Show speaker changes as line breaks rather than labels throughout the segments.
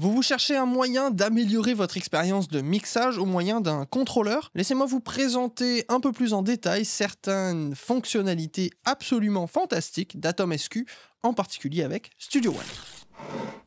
Vous vous cherchez un moyen d'améliorer votre expérience de mixage au moyen d'un contrôleur Laissez-moi vous présenter un peu plus en détail certaines fonctionnalités absolument fantastiques d'Atom SQ, en particulier avec Studio One.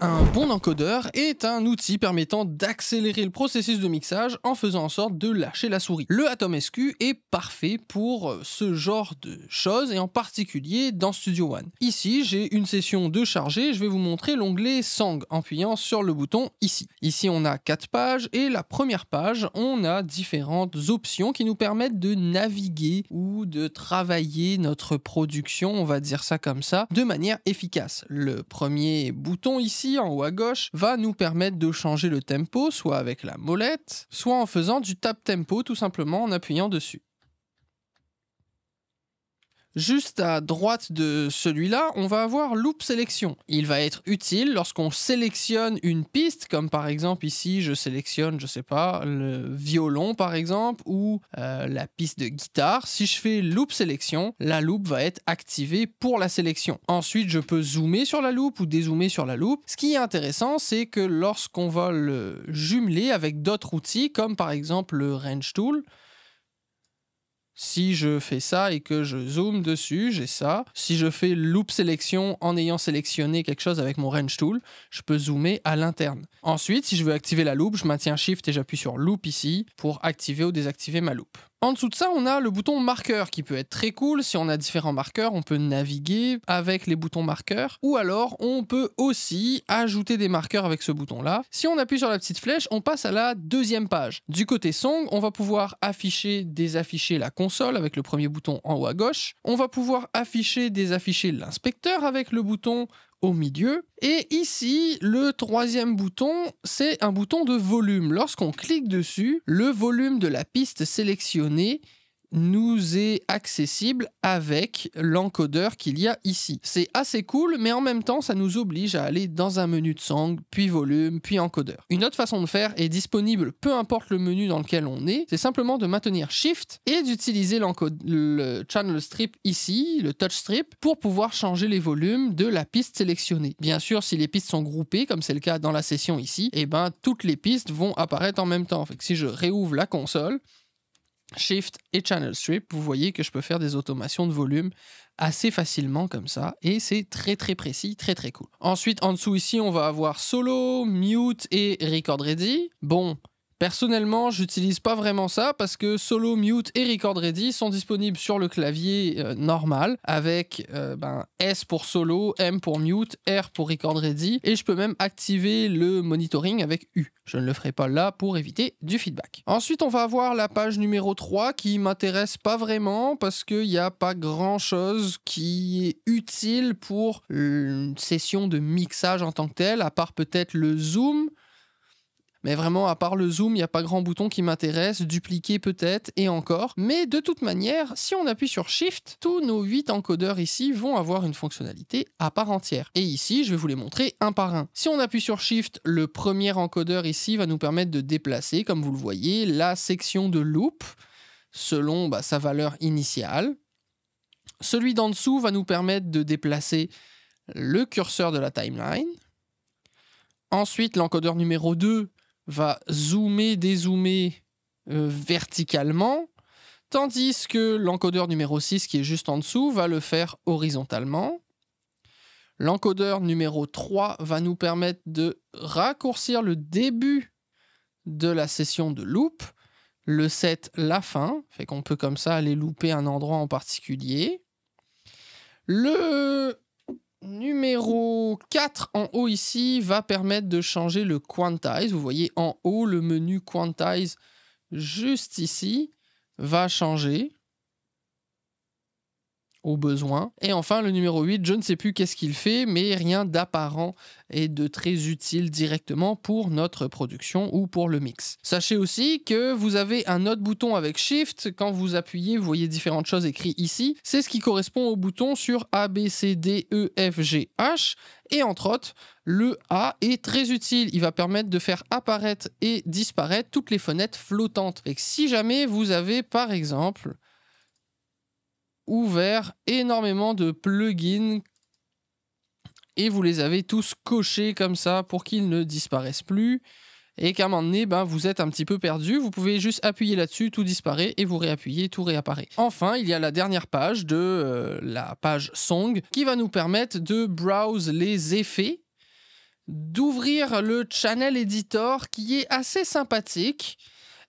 Un bon encodeur est un outil permettant d'accélérer le processus de mixage en faisant en sorte de lâcher la souris. Le Atom SQ est parfait pour euh, ce genre de choses et en particulier dans Studio One. Ici, j'ai une session de chargée, je vais vous montrer l'onglet Sang en appuyant sur le bouton ici. Ici, on a quatre pages et la première page, on a différentes options qui nous permettent de naviguer ou de travailler notre production, on va dire ça comme ça, de manière efficace. Le premier bouton ici en haut à gauche, va nous permettre de changer le tempo, soit avec la molette, soit en faisant du tap tempo tout simplement en appuyant dessus. Juste à droite de celui-là, on va avoir Loop Sélection. Il va être utile lorsqu'on sélectionne une piste, comme par exemple ici, je sélectionne, je sais pas, le violon par exemple, ou euh, la piste de guitare. Si je fais Loop Sélection, la loupe va être activée pour la sélection. Ensuite, je peux zoomer sur la loupe ou dézoomer sur la loupe. Ce qui est intéressant, c'est que lorsqu'on va le jumeler avec d'autres outils, comme par exemple le Range Tool, si je fais ça et que je zoome dessus, j'ai ça. Si je fais loop sélection en ayant sélectionné quelque chose avec mon range tool, je peux zoomer à l'interne. Ensuite, si je veux activer la loupe, je maintiens Shift et j'appuie sur loop ici pour activer ou désactiver ma loupe. En dessous de ça, on a le bouton marqueur qui peut être très cool. Si on a différents marqueurs, on peut naviguer avec les boutons marqueurs. Ou alors, on peut aussi ajouter des marqueurs avec ce bouton-là. Si on appuie sur la petite flèche, on passe à la deuxième page. Du côté song, on va pouvoir afficher, désafficher la console avec le premier bouton en haut à gauche. On va pouvoir afficher, désafficher l'inspecteur avec le bouton au milieu. Et ici, le troisième bouton, c'est un bouton de volume. Lorsqu'on clique dessus, le volume de la piste sélectionnée nous est accessible avec l'encodeur qu'il y a ici. C'est assez cool, mais en même temps, ça nous oblige à aller dans un menu de sang, puis volume, puis encodeur. Une autre façon de faire est disponible peu importe le menu dans lequel on est, c'est simplement de maintenir Shift et d'utiliser le channel strip ici, le touch strip, pour pouvoir changer les volumes de la piste sélectionnée. Bien sûr, si les pistes sont groupées, comme c'est le cas dans la session ici, et eh ben toutes les pistes vont apparaître en même temps. Fait si je réouvre la console, Shift et Channel Strip, vous voyez que je peux faire des automations de volume assez facilement comme ça, et c'est très très précis, très très cool. Ensuite, en dessous ici, on va avoir Solo, Mute et Record Ready. Bon, Personnellement, j'utilise pas vraiment ça parce que Solo, Mute et Record Ready sont disponibles sur le clavier euh, normal avec euh, ben, S pour Solo, M pour Mute, R pour Record Ready et je peux même activer le monitoring avec U. Je ne le ferai pas là pour éviter du feedback. Ensuite, on va avoir la page numéro 3 qui m'intéresse pas vraiment parce qu'il n'y a pas grand chose qui est utile pour une session de mixage en tant que telle, à part peut-être le zoom, mais vraiment, à part le zoom, il n'y a pas grand bouton qui m'intéresse, dupliquer peut-être, et encore. Mais de toute manière, si on appuie sur Shift, tous nos 8 encodeurs ici vont avoir une fonctionnalité à part entière. Et ici, je vais vous les montrer un par un. Si on appuie sur Shift, le premier encodeur ici va nous permettre de déplacer, comme vous le voyez, la section de loop selon bah, sa valeur initiale. Celui d'en dessous va nous permettre de déplacer le curseur de la timeline. Ensuite, l'encodeur numéro 2 va zoomer, dézoomer euh, verticalement, tandis que l'encodeur numéro 6 qui est juste en dessous va le faire horizontalement. L'encodeur numéro 3 va nous permettre de raccourcir le début de la session de loop, le 7 la fin, fait qu'on peut comme ça aller louper un endroit en particulier. Le Numéro 4 en haut ici va permettre de changer le quantize. Vous voyez en haut le menu quantize juste ici va changer au besoin. Et enfin, le numéro 8, je ne sais plus qu'est-ce qu'il fait, mais rien d'apparent et de très utile directement pour notre production ou pour le mix. Sachez aussi que vous avez un autre bouton avec Shift. Quand vous appuyez, vous voyez différentes choses écrites ici. C'est ce qui correspond au bouton sur A, B, C, D, E, F, G, H. Et entre autres, le A est très utile. Il va permettre de faire apparaître et disparaître toutes les fenêtres flottantes. Et si jamais vous avez, par exemple, ouvert énormément de plugins et vous les avez tous cochés comme ça pour qu'ils ne disparaissent plus et qu'à un moment donné, ben, vous êtes un petit peu perdu. Vous pouvez juste appuyer là-dessus, tout disparaît, et vous réappuyez, tout réapparaît. Enfin, il y a la dernière page de euh, la page Song qui va nous permettre de browse les effets, d'ouvrir le Channel Editor qui est assez sympathique.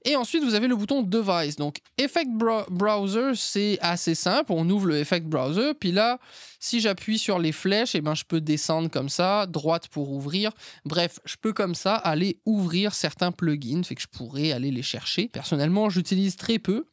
Et ensuite, vous avez le bouton Device. Donc, Effect Browser, c'est assez simple. On ouvre le Effect Browser. Puis là, si j'appuie sur les flèches, et eh ben, je peux descendre comme ça, droite pour ouvrir. Bref, je peux comme ça aller ouvrir certains plugins. Fait que je pourrais aller les chercher. Personnellement, j'utilise très peu.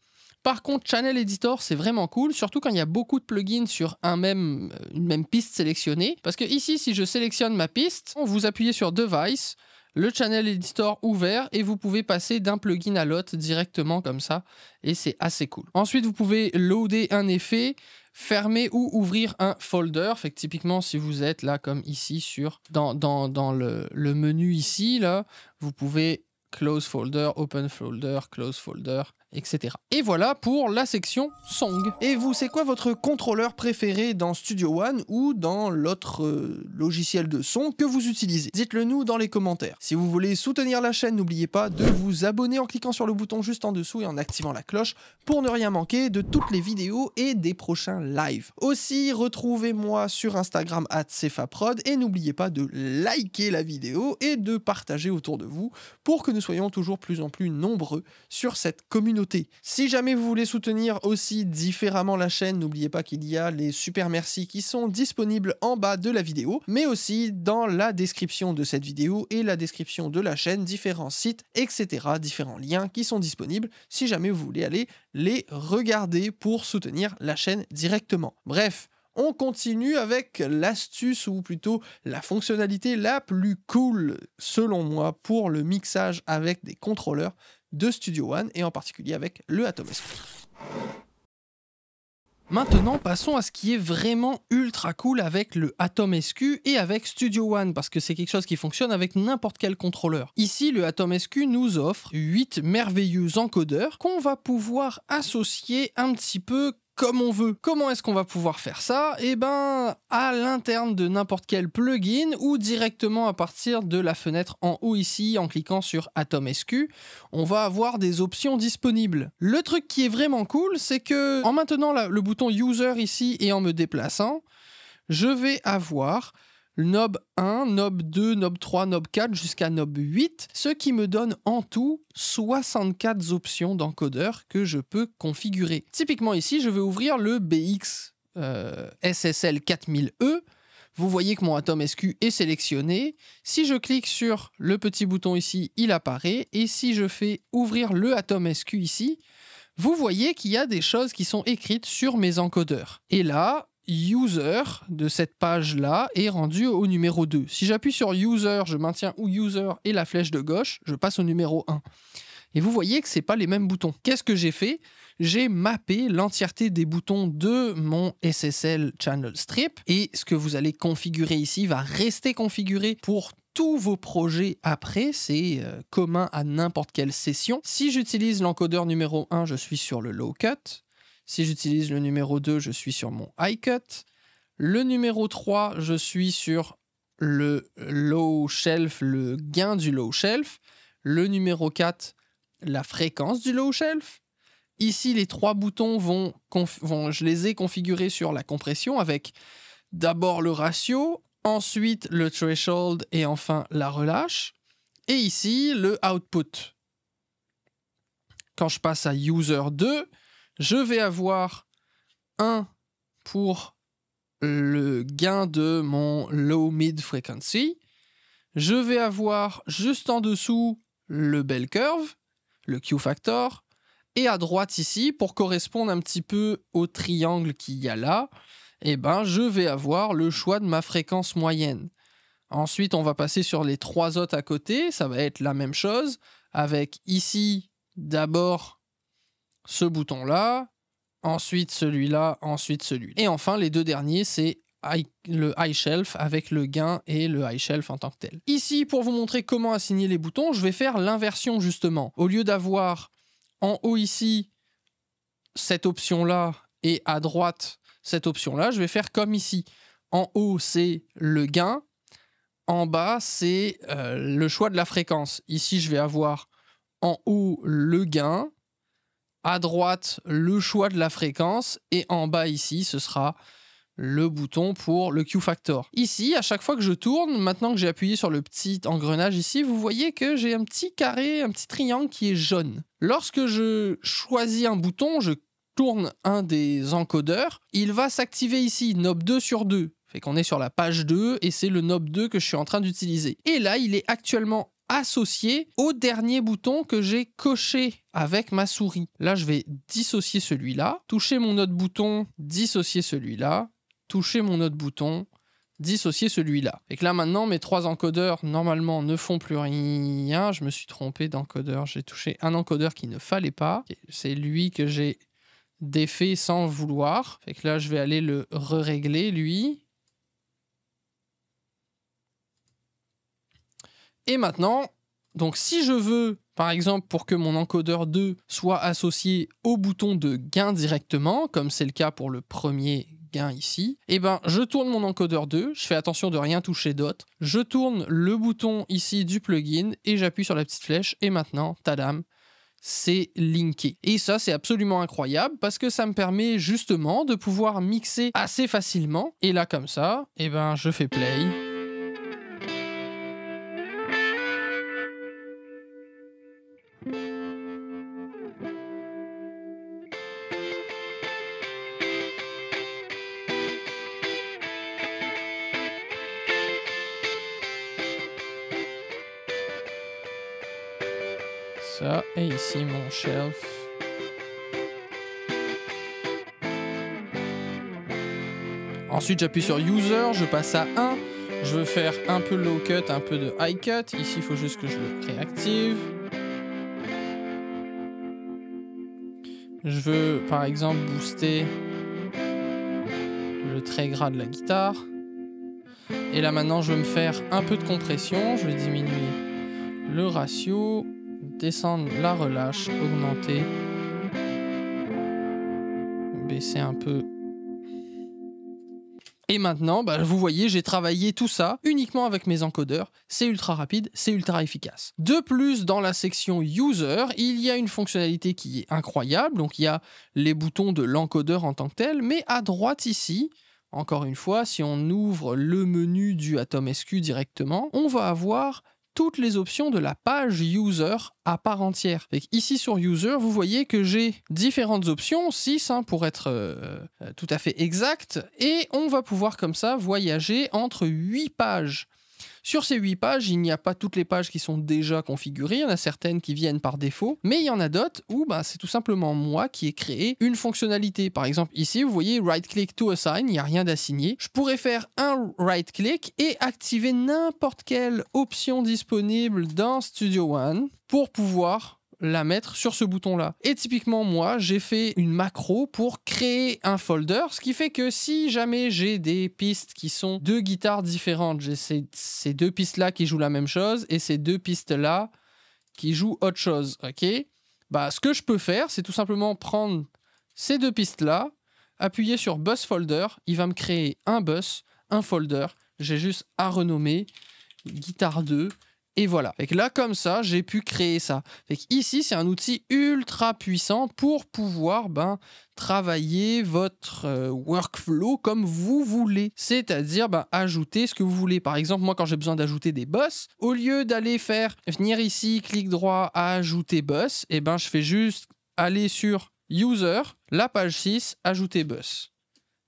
Par contre, Channel Editor, c'est vraiment cool, surtout quand il y a beaucoup de plugins sur un même, euh, une même piste sélectionnée. Parce que ici, si je sélectionne ma piste, vous appuyez sur Device, le channel editor ouvert et vous pouvez passer d'un plugin à l'autre directement comme ça et c'est assez cool. Ensuite, vous pouvez loader un effet, fermer ou ouvrir un folder. Fait typiquement, si vous êtes là comme ici sur dans, dans, dans le, le menu ici, là, vous pouvez close folder, open folder, close folder, etc. Et voilà pour la section song. Et vous, c'est quoi votre contrôleur préféré dans Studio One ou dans l'autre euh, logiciel de son que vous utilisez Dites-le nous dans les commentaires. Si vous voulez soutenir la chaîne, n'oubliez pas de vous abonner en cliquant sur le bouton juste en dessous et en activant la cloche pour ne rien manquer de toutes les vidéos et des prochains lives. Aussi, retrouvez-moi sur Instagram cefaprod et n'oubliez pas de liker la vidéo et de partager autour de vous pour que nous soyons toujours plus en plus nombreux sur cette communauté si jamais vous voulez soutenir aussi différemment la chaîne, n'oubliez pas qu'il y a les super merci qui sont disponibles en bas de la vidéo, mais aussi dans la description de cette vidéo et la description de la chaîne, différents sites, etc., différents liens qui sont disponibles si jamais vous voulez aller les regarder pour soutenir la chaîne directement. Bref, on continue avec l'astuce ou plutôt la fonctionnalité la plus cool selon moi pour le mixage avec des contrôleurs, de Studio One et en particulier avec le SQ. Maintenant, passons à ce qui est vraiment ultra cool avec le Atom SQ et avec Studio One, parce que c'est quelque chose qui fonctionne avec n'importe quel contrôleur. Ici, le Atom SQ nous offre 8 merveilleux encodeurs qu'on va pouvoir associer un petit peu comme on veut. Comment est-ce qu'on va pouvoir faire ça Eh ben, à l'interne de n'importe quel plugin ou directement à partir de la fenêtre en haut ici, en cliquant sur Atom SQ, on va avoir des options disponibles. Le truc qui est vraiment cool, c'est que en maintenant le bouton User ici et en me déplaçant, je vais avoir Nob 1, Nob 2, Nob 3, Nob 4 jusqu'à Nob 8, ce qui me donne en tout 64 options d'encodeurs que je peux configurer. Typiquement ici, je vais ouvrir le BX SSL 4000E. Vous voyez que mon Atom SQ est sélectionné. Si je clique sur le petit bouton ici, il apparaît. Et si je fais ouvrir le Atom SQ ici, vous voyez qu'il y a des choses qui sont écrites sur mes encodeurs. Et là, user de cette page-là est rendu au numéro 2. Si j'appuie sur user, je maintiens ou user et la flèche de gauche, je passe au numéro 1. Et vous voyez que ce n'est pas les mêmes boutons. Qu'est-ce que j'ai fait J'ai mappé l'entièreté des boutons de mon SSL Channel Strip et ce que vous allez configurer ici va rester configuré pour tous vos projets après, c'est euh, commun à n'importe quelle session. Si j'utilise l'encodeur numéro 1, je suis sur le low cut. Si j'utilise le numéro 2, je suis sur mon high cut. Le numéro 3, je suis sur le low shelf, le gain du low shelf. Le numéro 4, la fréquence du low shelf. Ici, les trois boutons vont, je les ai configurés sur la compression avec d'abord le ratio, ensuite le threshold et enfin la relâche. Et ici, le output. Quand je passe à user 2, je vais avoir 1 pour le gain de mon low mid frequency. Je vais avoir juste en dessous le bell curve, le Q factor, et à droite ici, pour correspondre un petit peu au triangle qu'il y a là, eh ben, je vais avoir le choix de ma fréquence moyenne. Ensuite, on va passer sur les trois autres à côté, ça va être la même chose, avec ici d'abord ce bouton-là, ensuite celui-là, ensuite celui-là. Et enfin, les deux derniers, c'est le high shelf avec le gain et le high shelf en tant que tel. Ici, pour vous montrer comment assigner les boutons, je vais faire l'inversion justement. Au lieu d'avoir en haut ici cette option-là et à droite cette option-là, je vais faire comme ici. En haut, c'est le gain. En bas, c'est euh, le choix de la fréquence. Ici, je vais avoir en haut le gain à droite le choix de la fréquence et en bas ici ce sera le bouton pour le Q Factor. Ici, à chaque fois que je tourne, maintenant que j'ai appuyé sur le petit engrenage ici, vous voyez que j'ai un petit carré, un petit triangle qui est jaune. Lorsque je choisis un bouton, je tourne un des encodeurs, il va s'activer ici, knob 2 sur 2. Fait qu'on est sur la page 2 et c'est le knob 2 que je suis en train d'utiliser. Et là, il est actuellement associé au dernier bouton que j'ai coché avec ma souris. Là, je vais dissocier celui-là, toucher mon autre bouton, dissocier celui-là, toucher mon autre bouton, dissocier celui-là. Et que là maintenant, mes trois encodeurs, normalement, ne font plus rien. Je me suis trompé d'encodeur. J'ai touché un encodeur qui ne fallait pas. C'est lui que j'ai défait sans vouloir. Et que là, je vais aller le re-régler, lui. Et maintenant, donc si je veux, par exemple, pour que mon encodeur 2 soit associé au bouton de gain directement, comme c'est le cas pour le premier gain ici, et eh ben je tourne mon encodeur 2, je fais attention de rien toucher d'autre, je tourne le bouton ici du plugin et j'appuie sur la petite flèche et maintenant, tadam, c'est linké. Et ça, c'est absolument incroyable parce que ça me permet justement de pouvoir mixer assez facilement. Et là, comme ça, eh ben, je fais play. Et ici, mon shelf. Ensuite, j'appuie sur User, je passe à 1. Je veux faire un peu de low cut, un peu de high cut. Ici, il faut juste que je le réactive. Je veux, par exemple, booster le très gras de la guitare. Et là, maintenant, je veux me faire un peu de compression. Je vais diminuer le ratio descendre la relâche, augmenter, baisser un peu. Et maintenant, bah, vous voyez, j'ai travaillé tout ça uniquement avec mes encodeurs. C'est ultra rapide, c'est ultra efficace. De plus, dans la section User, il y a une fonctionnalité qui est incroyable. Donc, il y a les boutons de l'encodeur en tant que tel, mais à droite ici, encore une fois, si on ouvre le menu du Atom SQ directement, on va avoir toutes les options de la page user à part entière. ici sur user, vous voyez que j'ai différentes options, 6 hein, pour être euh, tout à fait exact, et on va pouvoir comme ça voyager entre 8 pages sur ces 8 pages, il n'y a pas toutes les pages qui sont déjà configurées, il y en a certaines qui viennent par défaut, mais il y en a d'autres où bah, c'est tout simplement moi qui ai créé une fonctionnalité. Par exemple, ici, vous voyez right-click to assign, il n'y a rien d'assigné. Je pourrais faire un right-click et activer n'importe quelle option disponible dans Studio One pour pouvoir la mettre sur ce bouton-là. Et typiquement, moi, j'ai fait une macro pour créer un folder, ce qui fait que si jamais j'ai des pistes qui sont deux guitares différentes, j'ai ces, deux pistes-là qui jouent la même chose et ces deux pistes-là qui jouent autre chose, ok bah, ce que je peux faire, c'est tout simplement prendre ces deux pistes-là, appuyer sur Bus Folder, il va me créer un bus, un folder, j'ai juste à renommer guitare 2 et voilà. Et là, comme ça, j'ai pu créer ça. ici, c'est un outil ultra puissant pour pouvoir ben, travailler votre euh, workflow comme vous voulez. C'est-à-dire ben, ajouter ce que vous voulez. Par exemple, moi, quand j'ai besoin d'ajouter des boss, au lieu d'aller faire venir ici, clic droit, ajouter boss, et eh ben, je fais juste aller sur user, la page 6, ajouter boss.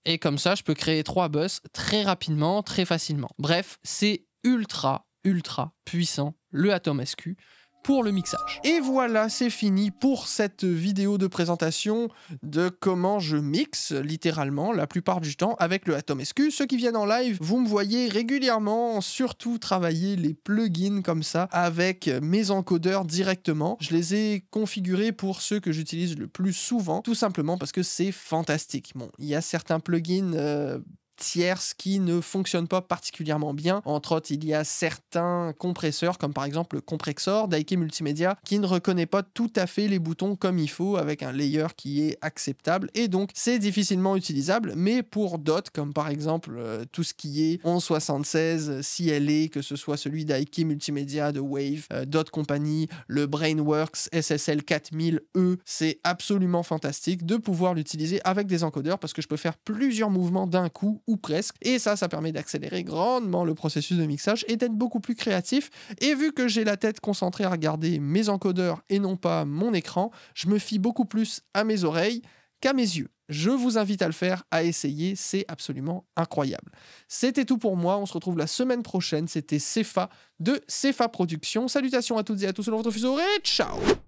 Et comme ça, je peux créer trois boss très rapidement, très facilement. Bref, c'est ultra ultra puissant, le Atom SQ, pour le mixage. Et voilà, c'est fini pour cette vidéo de présentation de comment je mixe littéralement la plupart du temps avec le Atom SQ. Ceux qui viennent en live, vous me voyez régulièrement surtout travailler les plugins comme ça avec mes encodeurs directement. Je les ai configurés pour ceux que j'utilise le plus souvent, tout simplement parce que c'est fantastique. Bon, il y a certains plugins... Euh, tierces qui ne fonctionne pas particulièrement bien. Entre autres, il y a certains compresseurs, comme par exemple le Comprexor d'Aike Multimédia, qui ne reconnaît pas tout à fait les boutons comme il faut, avec un layer qui est acceptable, et donc c'est difficilement utilisable, mais pour d'autres, comme par exemple euh, tout ce qui est 1176, CLA, que ce soit celui d'Aike Multimédia, de Wave, euh, d'autres compagnies, le Brainworks SSL 4000E, e, c'est absolument fantastique de pouvoir l'utiliser avec des encodeurs, parce que je peux faire plusieurs mouvements d'un coup ou presque. Et ça, ça permet d'accélérer grandement le processus de mixage et d'être beaucoup plus créatif. Et vu que j'ai la tête concentrée à regarder mes encodeurs et non pas mon écran, je me fie beaucoup plus à mes oreilles qu'à mes yeux. Je vous invite à le faire, à essayer, c'est absolument incroyable. C'était tout pour moi, on se retrouve la semaine prochaine, c'était Cefa de Cefa Productions. Salutations à toutes et à tous, selon votre fuseau, et ciao